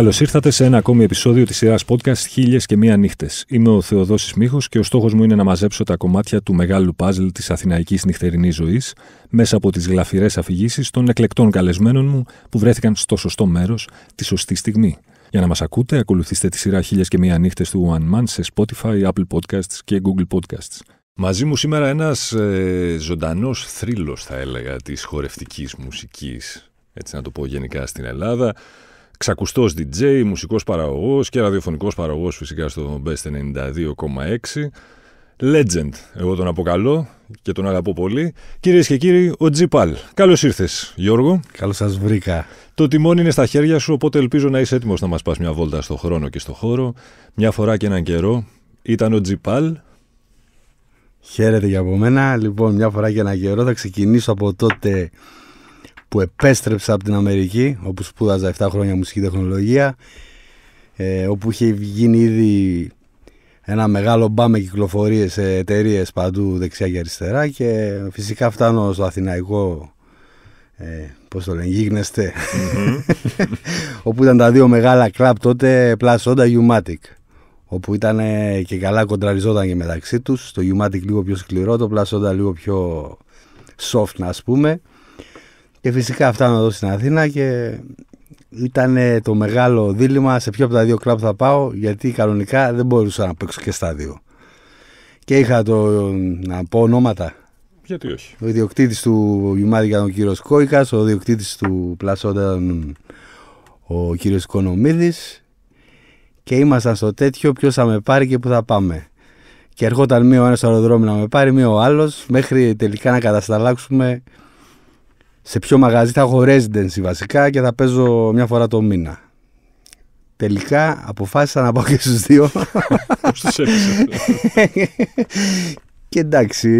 Καλώς ήρθατε σε ένα ακόμη επεισόδιο της σειράς podcast Χίλιες και Μία Νύχτες. Είμαι ο Θεοδόσης Μίχο και ο στόχος μου είναι να μαζέψω τα κομμάτια του μεγάλου παζλ της αθηναϊκής νυχτερινής ζωής μέσα από τις γλαφυρές αφηγήσεις των εκλεκτών καλεσμένων μου που βρέθηκαν στο σωστό μέρος τη σωστή στιγμή. Για να μας ακούτε, ακολουθήστε τη σειρά Χίλιες και Μία Νύχτες του One Man σε Spotify, Apple Podcasts και Google Podcasts. Μαζί μου σήμερα ένας ε, ζωντανός θρύλος, θα έλεγα, της χορευτικής μουσικής, έτσι να το πω γενικά στην Ελλάδα. Ξακουστό DJ, μουσικός παραγωγός και ραδιοφωνικός παραγωγός φυσικά στο Best 92,6. Legend, εγώ τον αποκαλώ και τον αγαπώ πολύ. Κυρίες και κύριοι, ο Τζιπάλ. Καλώς ήρθες, Γιώργο. Καλώς σας βρήκα. Το τιμόνι είναι στα χέρια σου, οπότε ελπίζω να είσαι έτοιμος να μας πας μια βόλτα στο χρόνο και στο χώρο. Μια φορά και έναν καιρό ήταν ο Τζιπάλ. Χαίρετε για από μένα. Λοιπόν, μια φορά και έναν καιρό θα ξεκινήσω από τότε που επέστρεψα από την Αμερική όπου σπούδαζα 7 χρόνια μουσική τεχνολογία ε, όπου είχε γίνει ήδη ένα μεγάλο μπα με κυκλοφορίες σε εταιρείες παντού δεξιά και αριστερά και φυσικά φτάνω στο αθηναϊκό ε, πώς το λένε, όπου ήταν τα δύο μεγάλα κλαπ τότε πλασοντα πλασόντα Umatic όπου ήταν και καλά κοντραριζόταν και μεταξύ τους το Umatic λίγο πιο σκληρό, το πλασόντα λίγο πιο soft να πούμε και φυσικά φτάνω εδώ στην Αθήνα και ήταν το μεγάλο δίλημα σε ποιο από τα δύο κλαμπ θα πάω γιατί κανονικά δεν μπορούσα να παίξω και στα δύο. Και είχα το, να πω ονόματα. Γιατί όχι. Ο ιδιοκτήτης του Γιουμάδη ήταν ο κύριος Κόικας, ο ιδιοκτήτης του Πλασόντα ήταν ο κύριος Οικονομίδης. Και ήμασταν στο τέτοιο ποιος θα με πάρει και πού θα πάμε. Και ερχόταν μία ο ένα αεροδρόμιο να με πάρει, μία ο άλλος, μέχρι τελικά να κατασταλάξουμε σε ποιο μαγαζί θα έχω residency βασικά και θα παίζω μια φορά το μήνα. Τελικά αποφάσισα να πάω και στους δύο. και εντάξει,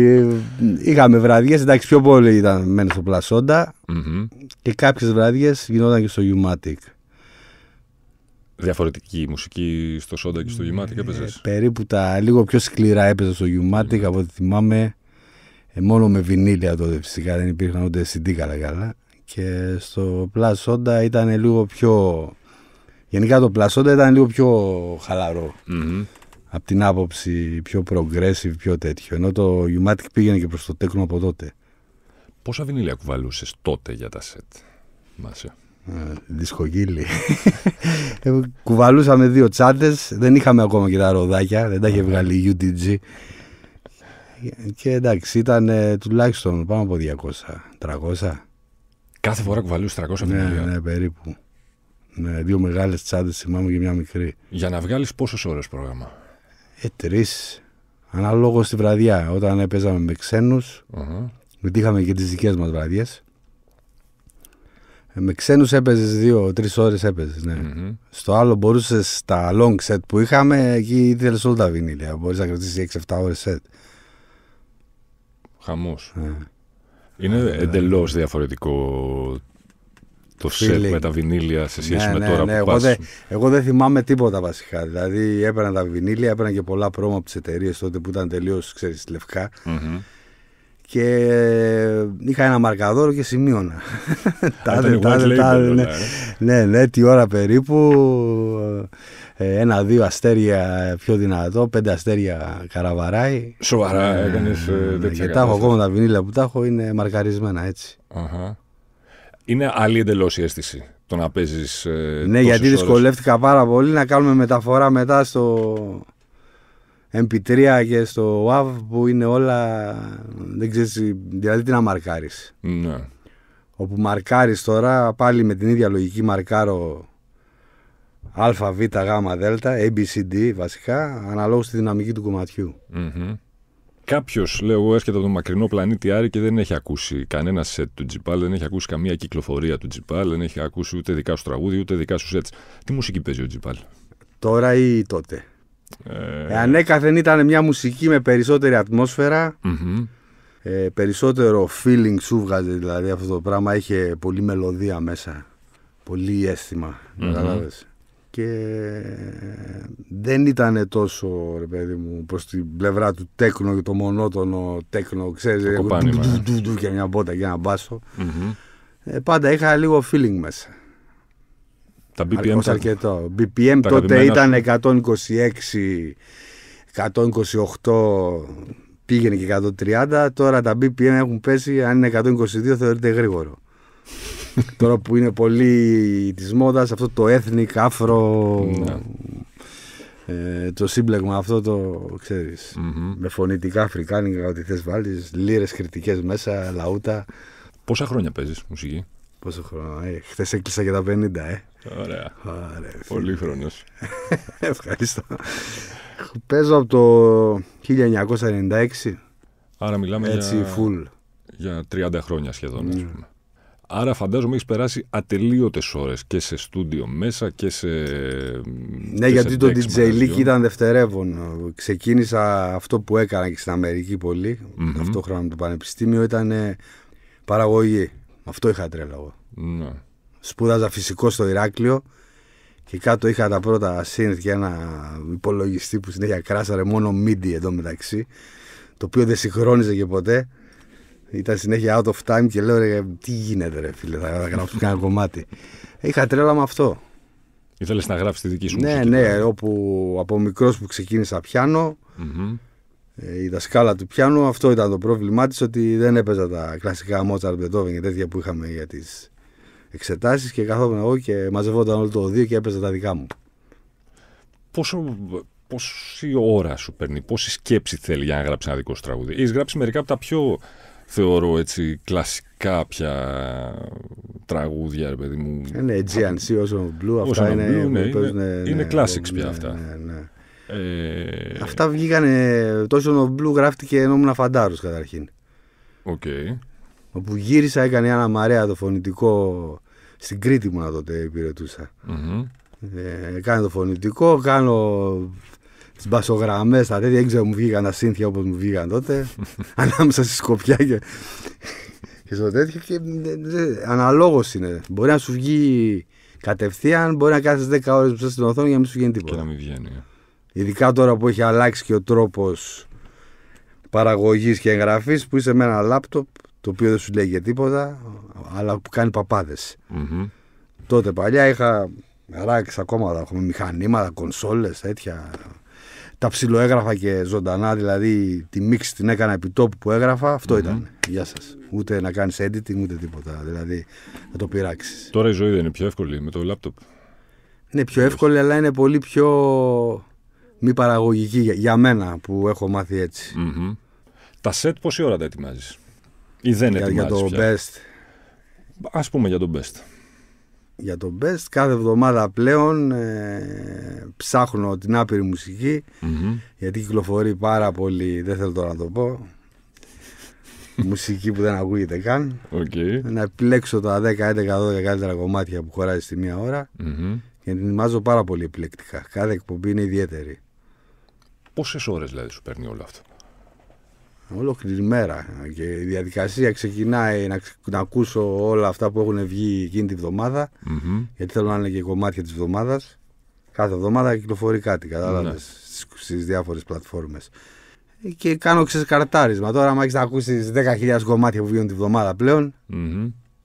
είχαμε βραδιές, εντάξει πιο πολύ ήταν μένει στο πλασοντα mm-hmm. και κάποιες βραδιές γινόταν και στο U-Matic. Διαφορετική μουσική στο Σόντα και στο Umatic έπαιζες. Ε, περίπου τα λίγο πιο σκληρά έπαιζα στο Umatic mm από ό,τι θυμάμαι. Ε, μόνο με βινίλια τότε φυσικά δεν υπήρχαν ούτε CD καλά καλά και στο πλάσοντα ήταν λίγο πιο γενικά το πλασόντα ήταν λίγο πιο χαλαρό από την άποψη πιο progressive πιο τέτοιο ενώ το Umatic πήγαινε και προς το τέκνο από τότε Πόσα βινίλια κουβαλούσες τότε για τα σετ Μάσε ε, Δισκογύλη. Ε, κουβαλούσαμε δύο τσάντες. δεν είχαμε ακόμα και τα ροδάκια, δεν τα είχε βγάλει η UTG. Και εντάξει, ήταν τουλάχιστον πάνω από 200, 300. Κάθε φορά κουβαλούσε 300 ναι, Ναι, περίπου. Ναι, δύο μεγάλες τσάντες θυμάμαι και μια μικρή. Για να βγάλεις πόσες ώρες πρόγραμμα. Ε, τρεις. Ανάλογο στη βραδιά. Όταν ε, παίζαμε με ξένους, γιατί uh-huh. είχαμε και τις δικές μας βραδιές. Ε, με ξένους έπαιζες δύο-τρει ώρες έπαιζες. Ναι. Mm-hmm. Στο άλλο μπορούσες στα long set που είχαμε, εκεί ήθελες όλα τα βινίλια. Μπορείς να κρατήσεις 6-7 ώρε set. Ναι. Είναι ναι. εντελώς διαφορετικό το σετ με τα βινίλια σε σχέση ναι, με τώρα ναι. που εγώ πας. εγώ δεν θυμάμαι τίποτα βασικά. Δηλαδή έπαιρναν τα βινίλια, έπαιρναν και πολλά πρόμα από τις εταιρείες τότε που ήταν ξέρει, Και είχα ένα μαρκαδόρο και σημείωνα. τάδε, τάδε, ε. Ναι, ναι, τι ώρα περίπου. Ε, ένα-δύο αστέρια πιο δυνατό, πέντε αστέρια καραβαράι. Σοβαρά ε, έκανες ε, ε Και τα έχω ακόμα τα βινίλια που τα έχω είναι μαρκαρισμένα Είναι άλλη εντελώς η αίσθηση το να παίζεις. Ε, ναι, γιατί ώρες. δυσκολεύτηκα πάρα πολύ να κάνουμε μεταφορά μετά στο MP3 και στο WAV που είναι όλα. Δεν ξέρεις, δηλαδή τι να μαρκάρεις. Ναι. Όπου μαρκάρεις τώρα πάλι με την ίδια λογική μαρκάρω Α, Β, Γ, Δ, A, B, C, D βασικά, αναλόγως στη δυναμική του κομματιού. Mm-hmm. Κάποιος, λέω εγώ, έρχεται από τον μακρινό πλανήτη Άρη και δεν έχει ακούσει κανένα σετ του Τζιπάλ, δεν έχει ακούσει καμία κυκλοφορία του Τζιπάλ, δεν έχει ακούσει ούτε δικά σου τραγούδια ούτε δικά σου σετ. Τι μουσική παίζει ο Τζιπάλ, Τώρα ή τότε. Ε... έκαθεν, ήταν μια μουσική με περισσότερη ατμόσφαιρα, mm-hmm. ε, περισσότερο feeling σου βγάζει δηλαδή αυτό το πράγμα. πολύ πολλή μελωδία μέσα, πολύ αίσθημα και δεν ήταν τόσο ρε παιδί μου προς την πλευρά του τέκνο και το μονότονο τέκνο ξέρεις το κοπάνι, δου, και μια μπότα και ένα ε, πάντα είχα λίγο feeling μέσα τα BPM, Ως αρκετό. BPM τότε ήταν 126 128 πήγαινε και 130 τώρα τα BPM έχουν πέσει αν είναι 122 θεωρείται γρήγορο Τώρα που είναι πολύ της μόδας αυτό το ethnic, άφρο. Ναι. Ε, το σύμπλεγμα αυτό το ξέρεις, με φωνητικά αφρικάνικα ό,τι θες βάλεις λύρες κριτικές μέσα, λαούτα Πόσα χρόνια παίζεις μουσική Πόσο χρόνο, ε, χθες έκλεισα για τα 50 ε. Ωραία, Ωραία πολύ χρόνος. Ευχαριστώ Παίζω από το 1996 Άρα μιλάμε Έτσι, για... για 30 χρόνια σχεδόν mm. πούμε. Άρα φαντάζομαι έχεις περάσει ατελείωτες ώρες και σε στούντιο μέσα και σε. Ναι, γιατί σε το DJ League ήταν δευτερεύον. Ξεκίνησα αυτό που έκανα και στην Αμερική πολύ, mm-hmm. ταυτόχρονα με το Πανεπιστήμιο, ήταν παραγωγή. Αυτό είχα τρέλα εγώ. Ναι. Σπούδαζα φυσικό στο Ηράκλειο και κάτω είχα τα πρώτα synth και ένα υπολογιστή που συνέχεια κράσαρε μόνο MIDI εδώ μεταξύ, το οποίο δεν συγχρόνιζε και ποτέ. Ήταν συνέχεια out of time και λέω ρε, τι γίνεται ρε φίλε, θα γράψω κανένα κομμάτι. Είχα τρέλα με αυτό. Ήθελες να γράψεις τη δική σου ναι, μουσική. Ναι, ναι, όπου από μικρός που ξεκίνησα πιάνο, η ε, δασκάλα του πιάνου, αυτό ήταν το πρόβλημά της, ότι δεν έπαιζα τα κλασικά Mozart, Beethoven και τέτοια που είχαμε για τις εξετάσεις και καθόμουν εγώ και μαζευόταν όλο το οδείο και έπαιζα τα δικά μου. Πόσο, πόση ώρα σου παίρνει, πόση σκέψη θέλει για να γράψεις ένα δικό σου τραγούδι. Έχεις γράψει μερικά από τα πιο θεωρώ έτσι κλασικά πια τραγούδια, ρε παιδί μου. Είναι GNC, Ocean Blue, αυτά είναι, Blue, ναι, είναι, ναι, είναι, είναι ναι, classics ναι, πια αυτά. Ε... Αυτά βγήκανε. Το Ocean Blue γράφτηκε ενώ ήμουν φαντάρος καταρχήν. Οκ. Okay. Όπου γύρισα, έκανε ένα μαρέα το φωνητικό. Στην Κρήτη μου να τότε υπηρετούσα. Ε, κάνω το φωνητικό, κάνω τις μπασογραμμές, τα τέτοια. Δεν ξέρω, μου βγήκαν σύνθια όπως μου βγήκαν τότε. ανάμεσα στη σκοπιά και, και στο τέτοιο. Και, ε, αναλόγως είναι. Μπορεί να σου βγει κατευθείαν, μπορεί να κάθεσαι 10 ώρε μέσα στην οθόνη για να μην σου βγαίνει τίποτα. Και να μην βγαίνει. Ειδικά τώρα που έχει αλλάξει και ο τρόπος παραγωγής και εγγραφής που είσαι με ένα λάπτοπ το οποίο δεν σου λέει για τίποτα, αλλά που κανει παπάδες. παπάδες. Mm-hmm. Τότε παλιά είχα ράξ ακόμα, έχουμε μηχανήματα, κονσόλες τέτοια τα ψιλοέγραφα και ζωντανά, δηλαδή τη μίξη την έκανα επί τόπου που έγραφα, αυτό ήταν. Γεια σας. Ούτε να κάνεις editing ούτε τίποτα. Δηλαδή να το πειράξεις. Τώρα η ζωή δεν είναι πιο εύκολη με το λάπτοπ. Είναι πιο εύκολη, αλλά είναι πολύ πιο μη παραγωγική για μένα που έχω μάθει Τα σετ πόση ώρα τα ετοιμάζεις, ή δεν ετοιμάζει. Για το best. Ας πούμε για το best για το Best. Κάθε εβδομάδα πλέον ε, ψάχνω την άπειρη γιατί κυκλοφορεί πάρα πολύ, δεν θέλω τώρα να το πω, μουσική που δεν ακούγεται καν. Okay. Να επιλέξω τα 10, 11, 12 καλύτερα κομμάτια που χωράζει στη μία ώρα mm-hmm. και πάρα πολύ επιλεκτικά. Κάθε εκπομπή είναι ιδιαίτερη. Πόσες ώρες δηλαδή σου παίρνει όλο αυτό. Ολόκληρη μέρα. Και η διαδικασία ξεκινάει να, να ακούσω όλα αυτά που έχουν βγει εκείνη τη βδομαδα mm Γιατί θέλω να είναι και κομμάτια της βδομαδα καθε Κάθε εβδομάδα κυκλοφορεί κάτι, κατάλαβες, mm-hmm. Ναι. στις διάφορες πλατφόρμες. Και κάνω ξεσκαρτάρισμα. Τώρα, άμα έχεις να ακούσεις 10.000 κομμάτια που βγαίνουν τη βδομάδα πλέον,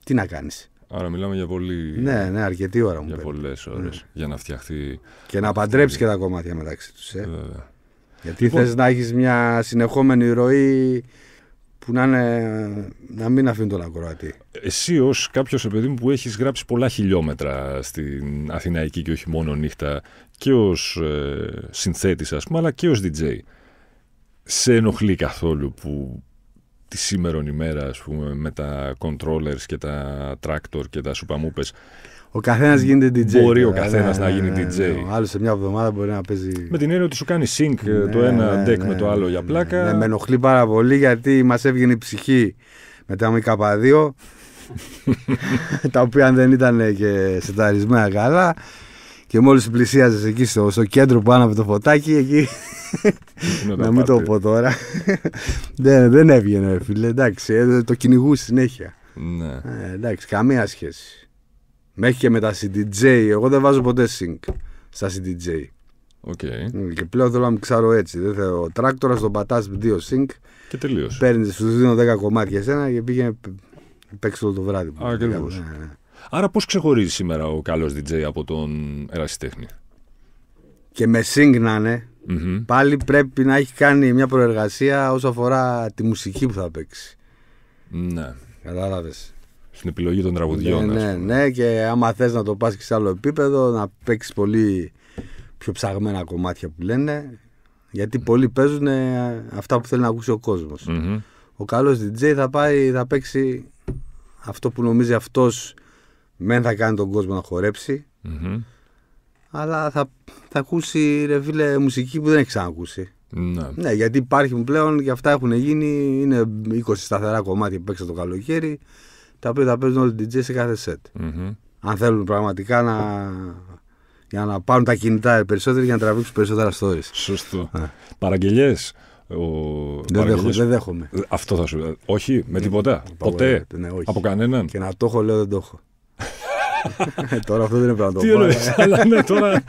τι να κάνεις. Άρα μιλάμε για πολύ. Ναι, ναι, αρκετή ώρα μου. Για πολλές ώρες. Ναι. Για να φτιαχτεί. Και να παντρέψει και τα κομμάτια μεταξύ τους. Ε. Βέβαια. Γιατί λοιπόν- θες να έχεις μια συνεχόμενη ροή που να, είναι, να μην αφήνει τον ακροατή. Εσύ ως κάποιος παιδί μου που έχεις γράψει πολλά χιλιόμετρα στην Αθηναϊκή και όχι μόνο νύχτα και ως ε, συνθέτης, ας πούμε, αλλά και ως DJ. Σε ενοχλεί καθόλου που τη σήμερον ημέρα, που πούμε, με τα controllers και τα tractor και τα σουπαμούπες ο καθένας γίνεται DJ. Μπορεί ο ναι, καθένας ναι, να ναι, γίνει DJ. Ναι, σε μια εβδομάδα μπορεί να παίζει. Με την έννοια ότι σου κάνει sync ε, το ένα deck με το άλλο για πλάκα. με ενοχλεί πάρα πολύ γιατί μας έβγαινε η ψυχή μετά με K2. τα οποία δεν ήταν και σε ταρισμένα καλά. Και μόλις πλησίαζες εκεί στο, κέντρο που από το φωτάκι, εκεί. να μην το πω τώρα. δεν, έβγαινε, φίλε. Εντάξει, ε, το κυνηγού συνέχεια. Ναι. Ε, εντάξει, καμία σχέση. Μέχρι και με τα CDJ. Εγώ δεν βάζω ποτέ sync στα CDJ. Okay. Και πλέον θέλω να μιξάρω έτσι. Ο θέλω. Τράκτορας τον πατάς δύο sync. Και τελείω. Παίρνεις, σου δίνω 10 κομμάτια ένα και πήγαινε. Παίξει όλο το βράδυ. Α, Ναι, ναι. Άρα πώς ξεχωρίζει σήμερα ο καλός DJ από τον ερασιτέχνη. Και με sync να ειναι πάλι πρέπει να έχει κάνει μια προεργασία όσο αφορά τη μουσική που θα παίξει. Ναι. Κατάλαβες στην επιλογή των τραγουδιών. Ναι, ναι, ναι, και άμα θες να το πας και σε άλλο επίπεδο, να παίξεις πολύ πιο ψαγμένα κομμάτια που λένε. Γιατί πολλοί παίζουν αυτά που θέλει να ακούσει ο κοσμο Ο καλός DJ θα πάει, θα παίξει αυτό που νομίζει αυτός. Μεν θα κάνει τον κόσμο να χορεψει Αλλά θα, θα ακούσει ρε φίλε μουσική που δεν έχει ξανακούσει. Ναι. ναι, γιατί υπάρχουν πλέον και αυτά έχουν γίνει. Είναι 20 σταθερά κομμάτια που παίξα το καλοκαίρι τα οποία τα παίζουν όλοι οι DJ σε κάθε σετ. Mm-hmm. Αν θέλουν πραγματικά να, για να πάρουν τα κινητά περισσότερο για να τραβήξουν περισσότερα stories. Σωστό. Ναι. Παραγγελίε. Ο... Δεν, δέχομαι, δεν δέχομαι. Ε, αυτό θα σου Όχι, με τίποτα. Ε, Ποτέ. Ε, ναι, όχι. Από κανέναν. Και να το έχω, λέω δεν το έχω. τώρα αυτό δεν είναι πραγματικό. Τι εννοείς, αλλά ναι, τώρα.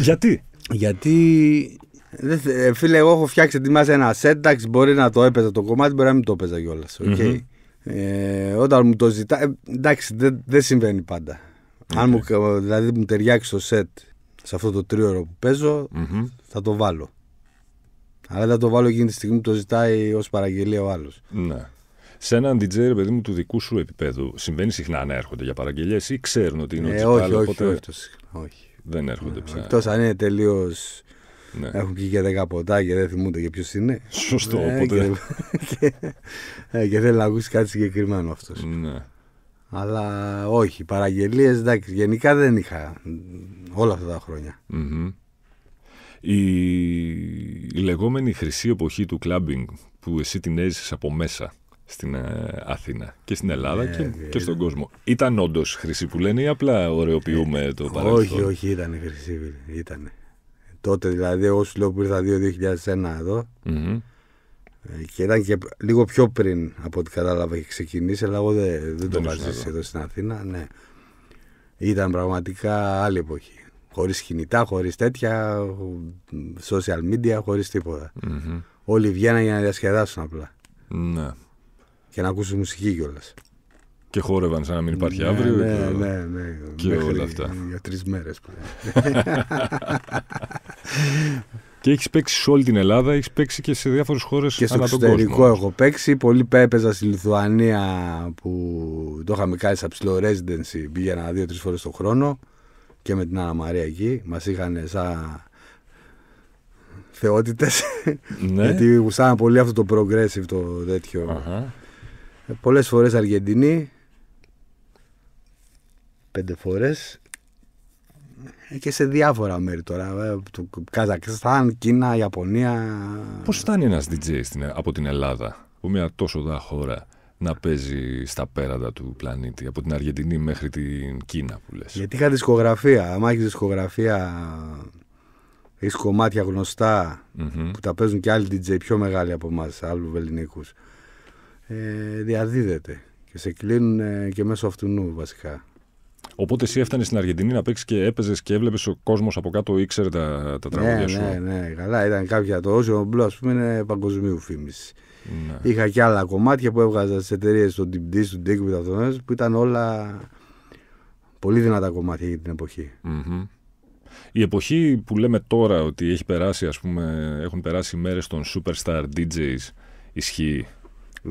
Γιατί. Γιατί. φίλε, εγώ έχω φτιάξει ετοιμάσει ένα σετ. Εντάξει, μπορεί να το έπαιζα το κομμάτι, μπορεί να μην το έπαιζα κιόλας. Okay. Mm-hmm. Ε, όταν μου το ζητά. Ε, εντάξει, δεν, συμβαίνει πάντα. Αν μου, δηλαδή μου ταιριάξει το σετ σε αυτό το τρίωρο που παιζω θα το βάλω. Αλλά θα το βάλω εκείνη τη στιγμή που το ζητάει ως παραγγελία ο άλλος. Ναι. Σε έναν DJ, παιδί μου, του δικού σου επίπεδου, συμβαίνει συχνά να έρχονται για παραγγελίες ή ξέρουν ότι είναι ο ε, όχι, όχι, όχι, όχι. Δεν έρχονται πια. Εκτός αν είναι τελείως ναι. Έχουν πει και δέκα ποτά και δεν θυμούνται για ποιος είναι. Σωστό. Ναι, οπότε... και, και, ε, και θέλει να ακούσει κάτι συγκεκριμένο αυτός. Ναι. Αλλά όχι, παραγγελίες εντάξει, γενικά δεν είχα όλα αυτά τα χρονια Η... λεγόμενη χρυσή εποχή του κλαμπινγκ που εσύ την έζησες από μέσα στην ε, Αθήνα και στην Ελλάδα ναι, ναι. και, στον κόσμο. Ήταν όντως χρυσή που λένε ή απλά ωρεοποιούμε το παρελθόν. Όχι, όχι, ήταν χρυσή. Ήτανε. Τότε δηλαδή, εγώ σου λέω που ήρθα 2001 εδώ. Mm-hmm. Και ήταν και λίγο πιο πριν από ό,τι κατάλαβα είχε ξεκινήσει, αλλά εγώ δεν, δεν, το είχα εδώ στην Αθήνα. Ναι. Ήταν πραγματικά άλλη εποχή. Χωρίς κινητά, χωρίς τέτοια, social media, χωρίς τίποτα. Mm-hmm. Όλοι βγαίναν για να διασκεδάσουν απλά. Ναι. Και να ακούσουν μουσική κιόλας. Και χόρευαν σαν να μην υπάρχει ναι, αύριο. Ναι, και... ναι, ναι. ναι. Και Μέχρι όλα αυτά. Για τρεις μέρες. Και έχεις παίξει σε όλη την Ελλάδα, έχεις παίξει και σε διάφορες χώρες. Και στο εξωτερικό έχω παίξει. Πολύ έπαιζα στη Λιθουανία που το είχαμε κάνει σαν ψηλό residency. Πήγαινα δύο-τρει φορές το χρόνο και με την Άννα Μαρία εκεί. Μας είχαν σαν θεότητες. Ναι. γιατί γουστάναν πολύ αυτό το progressive το τέτοιο. Πολλές φορές Αργεντινή. Πέντε φορές και σε διάφορα μέρη τώρα. Ε, του Καζακστάν, Κίνα, Ιαπωνία. Πώς φτάνει ένα DJ στην, ε, από την Ελλάδα, από μια τόσο δά χώρα, να παίζει στα πέραντα του πλανήτη, από την Αργεντινή μέχρι την Κίνα που λες. Γιατί είχα δισκογραφία. Αν έχεις δισκογραφία, έχεις κομμάτια που τα παίζουν και άλλοι DJ πιο μεγάλοι από εμάς, άλλους Ελληνικού. Ε, διαδίδεται και σε κλείνουν και μέσω αυτού νου βασικά. Οπότε εσύ έφτανες στην Αργεντινή να παίξεις και έπαιζες και έβλεπες ο κόσμος από κάτω ήξερε τα, τα ναι, τραγούδια ναι, σου. Ναι, ναι, καλά. Ήταν κάποια το Ocean Blue, ας πούμε, είναι παγκοσμίου φήμης. Ναι. Είχα και άλλα κομμάτια που έβγαζα στις εταιρείες του Deep Dish, του Dick, που ήταν όλα πολύ δυνατά κομμάτια για την εποχη mm Η εποχή που λέμε τώρα ότι έχει περάσει, ας πούμε, έχουν περάσει μέρες των superstar DJs, ισχύει.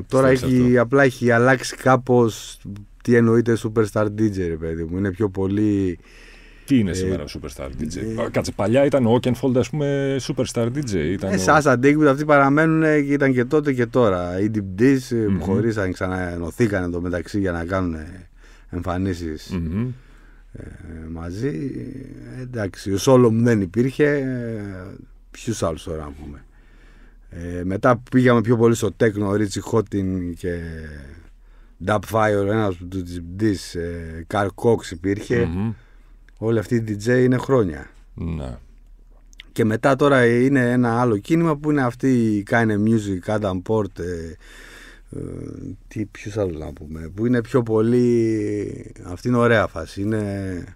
Τώρα έχει, απλά έχει αλλάξει κάπως τι εννοείται superstar DJ, ρε παιδί μου. Είναι πιο πολύ. Τι είναι ε, σήμερα superstar DJ. Ε, Κάτσε, παλιά ήταν ο Oakenfold, ας πούμε, superstar DJ. Ήταν ε, ο... αυτοί παραμένουν ε, και ήταν και τότε και τώρα. Οι Deep Dish mm-hmm. χωρίσαν, ξαναενωθήκαν εδώ μεταξύ για να κάνουν εμφανίσει. Mm-hmm. Ε, μαζί. εντάξει, ο Σόλομ δεν υπήρχε. Ποιους άλλους τώρα να πούμε. Ε, μετά πήγαμε πιο πολύ στο τέκνο, Ρίτσι Χότιν και Dubfire, ένας από του DJs, ε, Carl Cox υπήρχε. Mm-hmm. Όλοι αυτοί οι DJ είναι χρόνια. Ναι. Και μετά τώρα είναι ένα άλλο κίνημα που είναι αυτή η of Music, Adam Port, ε, ε, τι να πούμε, που είναι πιο πολύ, αυτή είναι ωραία φάση, είναι...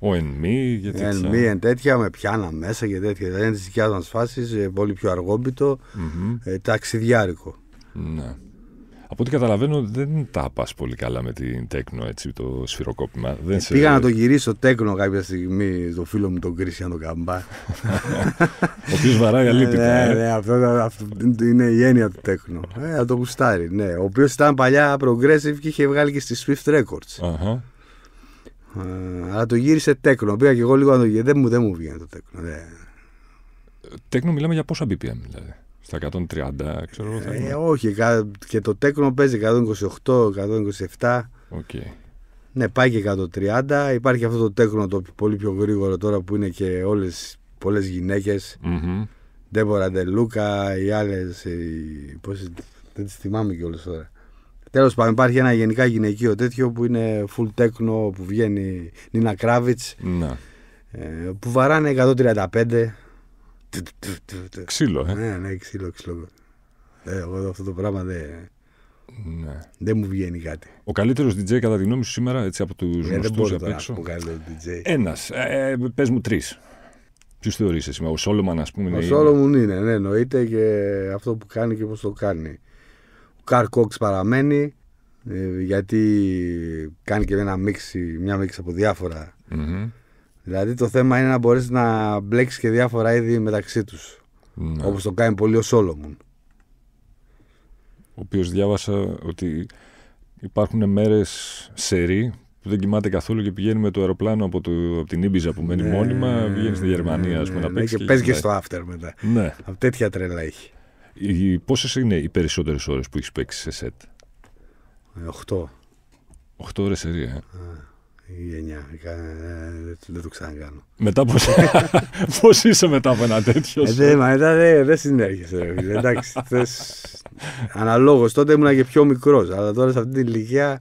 Ο NME γιατί. Εν NME, εν τέτοια, με πιάνα μέσα και τέτοια, δεν είναι δηλαδή της δικιά μα φάση. Ε, πολύ πιο αργόμπιτο, mm-hmm. ε, ταξιδιάρικο. Ναι από ό,τι καταλαβαίνω δεν τα πας πολύ καλά με την τέκνο, έτσι, το σφυροκόπημα. Δεν σε... Πήγα να το γυρίσω τέκνο κάποια στιγμή στο φίλο μου τον Κρίσιαν τον Καμπά. Ο οποίος βαράει αλήθεια. ναι, ε. ναι, αυτό, αυτό, είναι η έννοια του τέκνο. Ε, το γουστάρει, ναι. Ο οποίος ήταν παλιά progressive και είχε βγάλει και στη Swift Records. Uh-huh. αλλά το γύρισε τέκνο. Πήγα και εγώ λίγο να το γυρίσω. Δεν μου, δεν μου βγαίνει το τέκνο. Ναι. Ε, τέκνο μιλάμε για πόσα BPM δηλαδή. Στα 130, ξέρω εγώ. Ε, όχι, και το τέκνο παίζει 128, 127. Okay. Ναι, πάει και 130. Υπάρχει αυτό το τέκνο το πολύ πιο γρήγορο τώρα που είναι και όλες πολλές γυναίκες. Mm-hmm. Ντέμπορα Ντελούκα, οι άλλες. Πώς... Δεν τις θυμάμαι κιόλας τώρα. Τέλος πάντων, υπάρχει ένα γενικά γυναικείο τέτοιο που είναι full τέκνο, που βγαίνει Νίνα ε, Που βαράνε 135. Ξύλο, ε. Ναι, ναι, ξύλο, ξύλο. Ε, εγώ αυτό το πράγμα δεν. Ναι. Δεν μου βγαίνει κάτι. Ο καλύτερος DJ κατά τη γνώμη σου σήμερα έτσι, από τους ναι, γνωστού απ' έξω. Ένας. Ε, ε Πες μου τρεις. Ποιους θεωρείς εσύ, ο Σόλομαν, ας πούμε. Ο Σόλομαν είναι, ναι, εννοείται και αυτό που κάνει και πώς το κάνει. Ο Καρ Κόξ παραμένει ε, γιατί κάνει και ένα μίξη, μια μίξη από Δηλαδή το θέμα είναι να μπορείς να μπλέξεις και διάφορα είδη μεταξύ τους. Ναι. Όπως το κάνει πολύ ο Σόλομον. Ο οποίος διάβασα ότι υπάρχουν μέρες σερή που δεν κοιμάται καθόλου και πηγαίνει με το αεροπλάνο από, το, από την Ήμπιζα που μένει ναι, μόνιμα, πηγαίνει στη ναι, Γερμανία ναι, πούμε, να ναι, παίξεις. Και, και παίζει και στο after μετά. Ναι. Από τέτοια τρέλα έχει. Πόσες είναι οι περισσότερες ώρες που έχεις παίξει σε σετ, 8. 8 ώρε σερή, ε. ε γενιά. Ε, δεν το ξανακάνω. Μετά πώς πώς είσαι μετά από ένα τέτοιο. Ε, μετά δεν συνέρχεσαι. Εντάξει, Αναλόγως, τότε ήμουν και πιο μικρός, αλλά τώρα σε αυτή την ηλικία...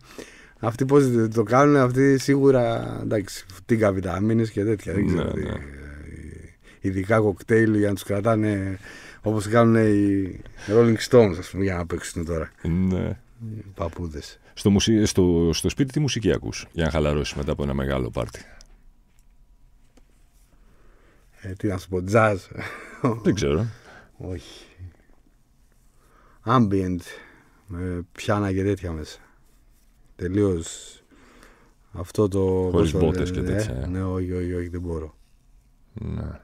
Αυτοί πώς το κάνουν, αυτοί σίγουρα εντάξει, Τι βιταμίνες και τέτοια. Δεν ξέρω. Ναι, ναι. Ε, ειδικά κοκτέιλ για να τους κρατάνε όπως κάνουν οι Rolling Stones, ας πούμε, για να παίξουν τώρα. Ναι. Παππούδες. Στο, μουσι... στο... στο σπίτι τι μουσική ακούς για να χαλαρώσεις μετά από ένα μεγάλο πάρτι. Ε, τι να σου πω, jazz. Δεν ξέρω. Όχι. Ambient. Με πιάνα και τέτοια μέσα. Τελείως. Αυτό το. Χωρίς μπότες και ε? τέτοια. Ε? Ναι, όχι, όχι, όχι, δεν μπορώ. Ναι.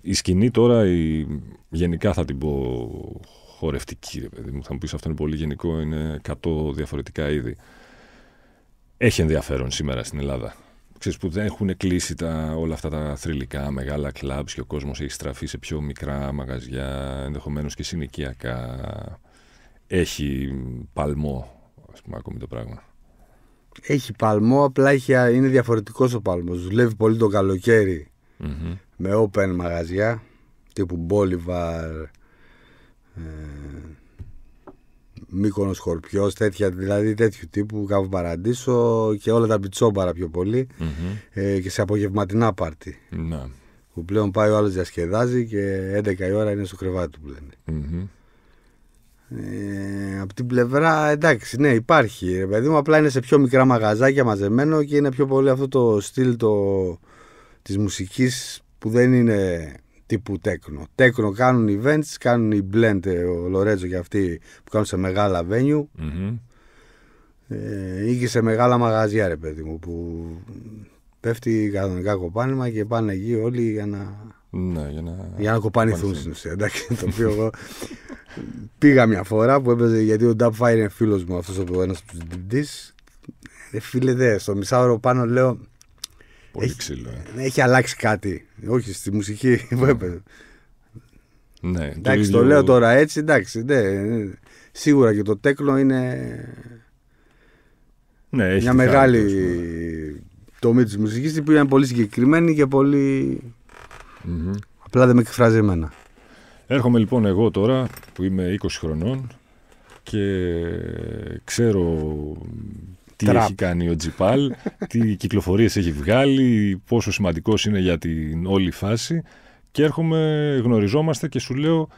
Η σκηνή τώρα, η... γενικά θα την πω χορευτική, ρε Θα μου πεις αυτό είναι πολύ γενικό, είναι 100 διαφορετικά είδη. Έχει ενδιαφέρον σήμερα στην Ελλάδα. Ξέρεις που δεν έχουν κλείσει τα, όλα αυτά τα θρηλυκά μεγάλα κλαμπ και ο κόσμος έχει στραφεί σε πιο μικρά μαγαζιά, Ενδεχομένως και συνοικιακά. Έχει παλμό, ας πούμε, ακόμη το πράγμα. Έχει παλμό, απλά έχει, είναι διαφορετικός ο παλμός. Δουλεύει πολύ το καλοκαιρι με open μαγαζιά τύπου Bolivar, ε, Μύκονο Σκορπιός, τέτοια δηλαδή τέτοιου τύπου, κάπου παραντήσω και όλα τα μπιτσόμπαρα πιο πολυ ε, και σε απογευματινά πάρτι. Ναι. Που πλέον πάει ο άλλος διασκεδάζει και 11 η ώρα είναι στο κρεβάτι του πλέον. Ε, από την πλευρά εντάξει ναι υπάρχει ρε παιδί μου απλά είναι σε πιο μικρά μαγαζάκια μαζεμένο και είναι πιο πολύ αυτό το στυλ το, της μουσικής που δεν είναι τύπου τέκνο. Τέκνο κάνουν events, κάνουν οι blend ε, ο Λορέτζο και αυτοί που κάνουν σε μεγάλα venue. mm ή και σε μεγάλα μαγαζιά ρε παιδί μου που πέφτει κανονικά κοπάνημα και πάνε εκεί όλοι για να, ναι, για να... Για να κοπανηθούν στην ουσία. Εντάξει, το οποίο εγώ πήγα μια φορά που έπαιζε γιατί ο fire είναι φίλος μου αυτός ο ένας από τους ε, Φίλε δε, στο μισάωρο πάνω λέω έχει, ε. ναι, Έχει αλλάξει κάτι. Όχι στη μουσική που ναι. ναι, εντάξει, το, ίδιο... το λέω τώρα έτσι. Εντάξει, ναι. Σίγουρα και το τέκνο είναι. Ναι, έχει μια μεγάλη χάρη, τομή της μουσικής που είναι πολύ συγκεκριμένη και πολυ Απλά δεν με εκφράζει εμένα. Έρχομαι λοιπόν εγώ τώρα που είμαι 20 χρονών και ξέρω τι έχει κάνει ο Τζιπάλ, τι κυκλοφορίες έχει βγάλει, πόσο σημαντικός είναι για την όλη φάση και έρχομαι, γνωριζόμαστε και σου λέω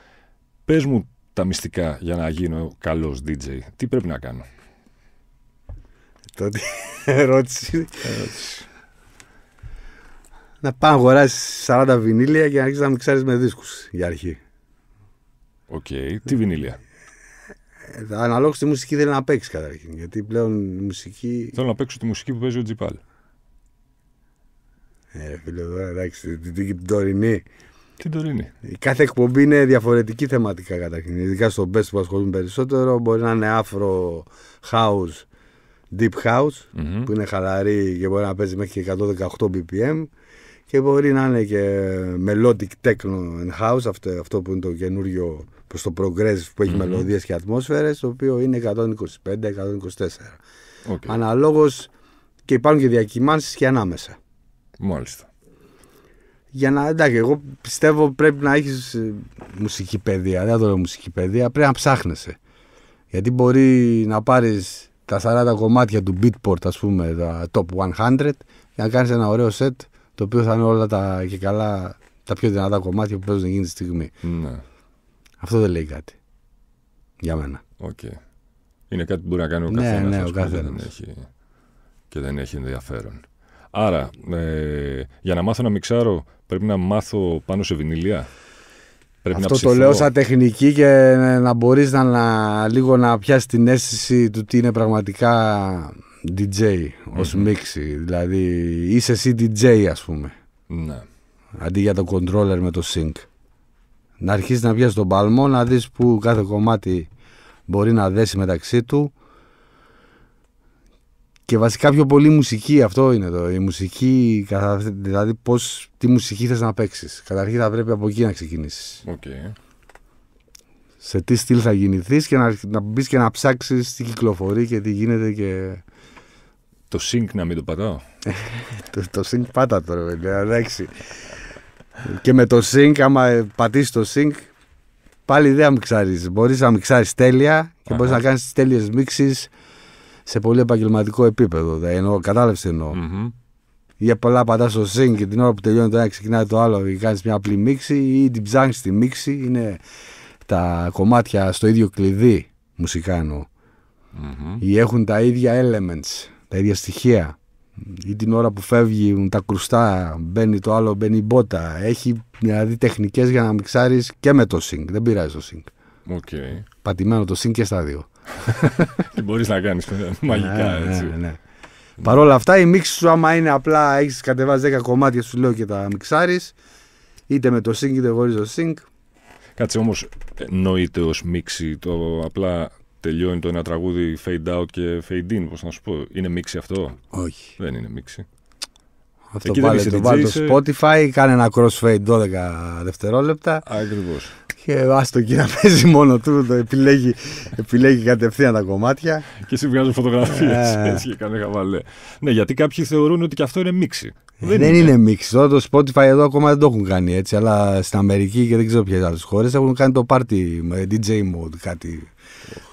πες μου τα μυστικά για να γίνω καλός DJ. Τι πρέπει να κάνω. Τότε ερώτηση. να πάω να αγοράσει 40 βινίλια και να αρχίσεις να μην ξέρεις με δίσκους για αρχή. Οκ. Τι βινίλια. Ε, Αναλόγως τη μουσική θέλει να παίξει καταρχήν. Γιατί πλέον η μουσική. Θέλω να παίξω τη μουσική που παίζει ο Τζιπάλ. Ε, φίλε, εδώ εντάξει, την, τωρινή. Την τωρινή. Κάθε εκπομπή είναι διαφορετική θεματικά καταρχήν. Ειδικά στο Best που ασχολούν περισσότερο. Μπορεί να είναι άφρο, house, deep house, που είναι χαλαρή και μπορεί να παίζει μέχρι και 118 BPM. Και μπορεί να είναι και melodic techno and house, αυτό, αυτό που είναι το καινούριο προς το progressive που εχει mm μελωδίες και ατμόσφαιρες, το οποίο είναι 125-124. Okay. Αναλόγως και υπάρχουν και διακυμάνσεις και ανάμεσα. Μάλιστα. Για να, εντάξει, εγώ πιστεύω πρέπει να έχεις ε, μουσική παιδεία, δεν θα το λέω μουσική παιδεία, πρέπει να ψάχνεσαι. Γιατί μπορεί να πάρεις τα 40 κομμάτια του Beatport, ας πούμε, τα Top 100, για να κάνεις ένα ωραίο set, το οποίο θα είναι όλα τα καλά τα πιο δυνατά κομμάτια που παίζουν εκείνη τη στιγμή. Ναι. Αυτό δεν λέει κάτι. Για μένα. Okay. Είναι κάτι που μπορεί να κάνει ο καθένας. Ναι, ναι, ο καθένα. Δεν έχει, και δεν έχει ενδιαφέρον. Άρα, ε, για να μάθω να μιξάρω, πρέπει να μάθω πάνω σε βινίλια. Πρέπει Αυτό να το λέω σαν τεχνική και ε, να μπορείς να, να λίγο να πιάσεις την αίσθηση του τι είναι πραγματικά DJ ως mm μίξη. Δηλαδή είσαι εσύ DJ ας πούμε. Ναι. Αντί για το controller με το sync να αρχίσεις να βγει τον παλμό, να δεις που κάθε κομμάτι μπορεί να δέσει μεταξύ του. Και βασικά πιο πολύ μουσική, αυτό είναι το. Η μουσική, δηλαδή πώς, τι μουσική θες να παίξεις. Καταρχήν θα πρέπει από εκεί να ξεκινήσεις. Okay. Σε τι στυλ θα γεννηθείς και να, να μπεις και να ψάξεις τι κυκλοφορεί και τι γίνεται και... Το sync να μην το πατάω. το, το sync πάτα τώρα, εντάξει και με το sync, άμα πατήσεις το sync, πάλι δεν αμυξάρει. Μπορείς να αμυξάρει τέλεια και μπορείς να κάνεις τις τέλειες μίξεις σε πολύ επαγγελματικό επίπεδο. Δηλαδή, κατάλαβες τι εννοώ. Ή απλά πατά στο sync και την ώρα που τελειώνει το ένα ξεκινάει το άλλο και κάνεις μια απλή μίξη ή την ψάχνεις τη μίξη. Είναι τα κομμάτια στο ίδιο κλειδί εννοώ. Mm-hmm. Ή έχουν τα ίδια elements, τα ίδια στοιχεία ή την ώρα που φεύγουν τα κρουστά, μπαίνει το άλλο, μπαίνει η μπότα. Έχει δηλαδή τεχνικές για να μιξάρεις και με το sync. Δεν πειράζει το sync. Okay. Πατημένο το sync και στα δύο. Τι μπορείς να κάνεις μαγικά ναι, έτσι. Ναι, ναι. Παρ' όλα αυτά, η μίξη σου, άμα είναι απλά, έχεις κατεβάσει 10 κομμάτια, σου λέω και τα μιξάρεις, είτε με το sync είτε χωρίς το sync. Κάτσε όμως, νοείται ως μίξη το απλά τελειώνει το ένα τραγούδι fade out και fade in, πώς να σου πω. Είναι μίξη αυτό. Όχι. Δεν είναι μίξη. Αυτό Εκεί βάλε, το βάλε το Spotify, κάνε ένα crossfade 12 δευτερόλεπτα. Ακριβώς. Και το εκεί να παίζει μόνο του, επιλέγει, επιλέγει κατευθείαν τα κομμάτια. Και εσύ βγάζει φωτογραφίες. Ε. Έτσι και κανένα χαβαλέ. Ναι, γιατί κάποιοι θεωρούν ότι και αυτό είναι μίξη. Ε, δεν, είναι, είναι μίξη. Τώρα το Spotify εδώ ακόμα δεν το έχουν κάνει έτσι. Αλλά στην Αμερική και δεν ξέρω ποιες άλλες χώρες έχουν κάνει το party με DJ mode κάτι.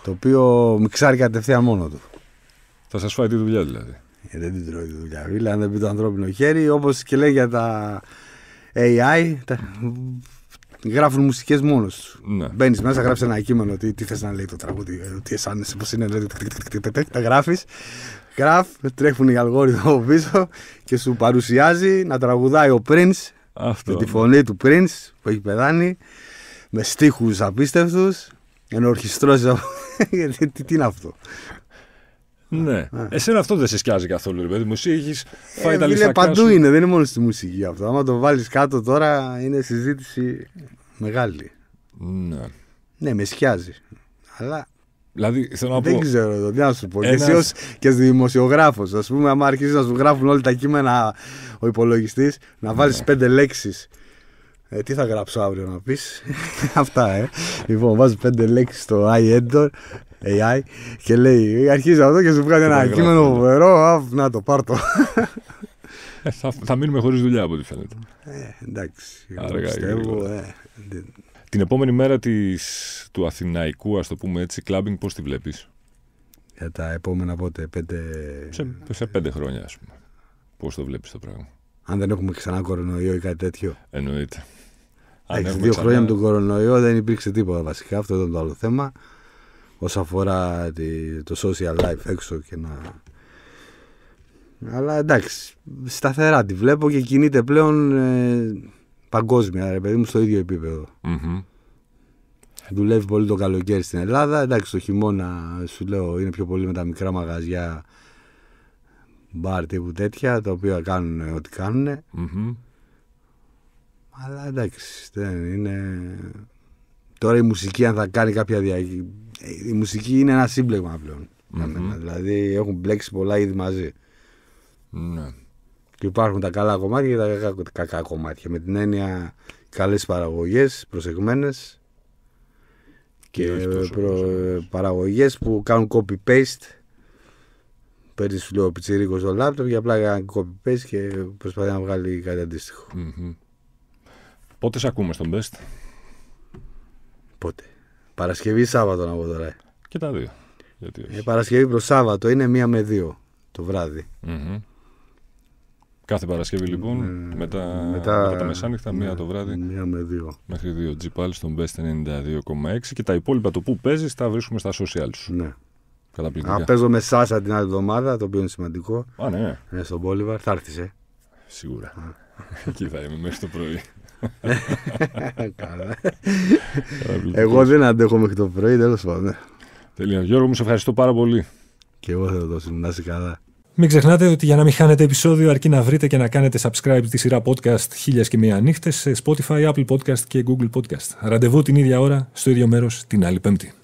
Το οποίο μιξάρει κατευθείαν μόνο του. Θα σας φάει τη δουλειά δηλαδή. Ε, δεν την τρώει τη δουλειά. Δηλαδή, αν δεν πει το ανθρώπινο χέρι, όπως και λέει για τα AI, τα γράφουν μουσικές μόνος τους. Ναι. Μπαίνεις μέσα, γράφεις ένα κείμενο. Τι, τι θες να λέει το τραγούδι, ε, τι αισθάνεσαι, πώς είναι, λέει, δηλαδή, τα γράφεις. Γράφ, τρέχουν οι αλγόριθμοι από πίσω και σου παρουσιάζει να τραγουδάει ο Prince. Αυτό. Με τη φωνή του Prince που έχει πεθάνει. Με στίχους απίστευτους. Ενορχιστρώσει. τι, τι είναι αυτό. Ναι. ναι. Εσένα αυτό δεν σε σκιάζει καθόλου, ρε παιδί μου. έχεις ε, φάει Παντού είναι, δεν είναι μόνο στη μουσική αυτό. Άμα το βάλεις κάτω τώρα είναι συζήτηση μεγάλη. Ναι. Ναι, με σκιάζει. Αλλά Δηλαδή, θέλω να δεν ξέρω, τι να σου πω. Ένας... Και εσύ ως, και δημοσιογράφος, ας πούμε, άμα αρχίσει να σου γράφουν όλα τα κείμενα ο υπολογιστής, να βάλεις ναι. πέντε λέξεις. Ε, τι θα γράψω αύριο να πεις. Αυτά, ε. λοιπόν, βάζω πέντε λέξεις στο iEditor AI ε, και λέει αρχίζει αυτό και σου βγάζει ένα κείμενο φοβερό, να το πάρ' το. Ε, θα, μείνουμε χωρίς δουλειά από ό,τι φαίνεται. Ε, εντάξει, πιστεύω. Ε, την επόμενη μέρα του αθηναϊκού, ας το πούμε έτσι, κλάμπινγκ πώς τη βλέπεις. Για ε, τα επόμενα πότε, πέντε... Σε, πέντε χρόνια ας πούμε. Πώς το βλέπεις το πράγμα. Αν δεν έχουμε ξανά κορονοϊό ή κάτι τέτοιο. Εννοείται. Αν δύο ξανά... χρόνια με τον κορονοϊό δεν υπήρξε τίποτα βασικά, αυτό ήταν το άλλο θέμα όσον αφορά το social life έξω και να... Αλλά εντάξει, σταθερά τη βλέπω και κινείται πλέον ε, παγκόσμια, ρε παιδί μου, στο ίδιο Δουλεύει πολύ το καλοκαίρι στην Ελλάδα. Εντάξει, το χειμώνα σου λέω είναι πιο πολύ με τα μικρά μαγαζιά μπαρ τύπου τέτοια τα οποία κάνουν ό,τι Αλλά εντάξει, είναι Τώρα η μουσική, αν θα κάνει κάποια Η μουσική είναι ένα σύμπλεγμα Δηλαδή έχουν μπλέξει πολλά είδη μαζί. Ναι. Και υπάρχουν τα καλά κομμάτια και τα κακά, κομμάτια. Με την έννοια καλές παραγωγές, προσεγμένες και προ... παραγωγές που κάνουν copy-paste. Παίρνεις σου λέω πιτσιρίκο στο λάπτοπ και απλα κάνει copy-paste και προσπαθεί να βγάλει κάτι Πότε σε ακούμε στον Best? πότε. Παρασκευή ή Σάββατο να πω τώρα. Ε. Και τα δύο. Γιατί ε, όχι. Ε, Παρασκευή προς Σάββατο είναι μία με δύο το βράδυ. Mm-hmm. Κάθε Παρασκευή λοιπόν, ναι. μετά, μετά, μετά, τα μεσάνυχτα, μία ναι, το βράδυ. Μία με δύο. Μέχρι δύο τζιπάλ στον Best 92,6 και τα υπόλοιπα το που παίζεις τα βρίσκουμε στα social σου. Ναι. Αν παίζω με Σάσα την άλλη εβδομάδα, το οποίο είναι σημαντικό. Α, ναι. Ε, στον πόλιβαρ. θα έρθεις. Ε. Σίγουρα. Εκεί θα είμαι μέχρι το πρωί. Εγώ δεν αντέχω μέχρι το πρωί, τέλος πάντων. Τέλεια. Γιώργο, μου σε ευχαριστώ πάρα πολύ. Και εγώ θα το να είσαι καλά. Μην ξεχνάτε ότι για να μην χάνετε επεισόδιο, αρκεί να βρείτε και να κάνετε subscribe τη σειρά podcast χίλια και μία νύχτες σε Spotify, Apple Podcast και Google Podcast. Ραντεβού την ίδια ώρα, στο ίδιο μέρος, την άλλη Πέμπτη.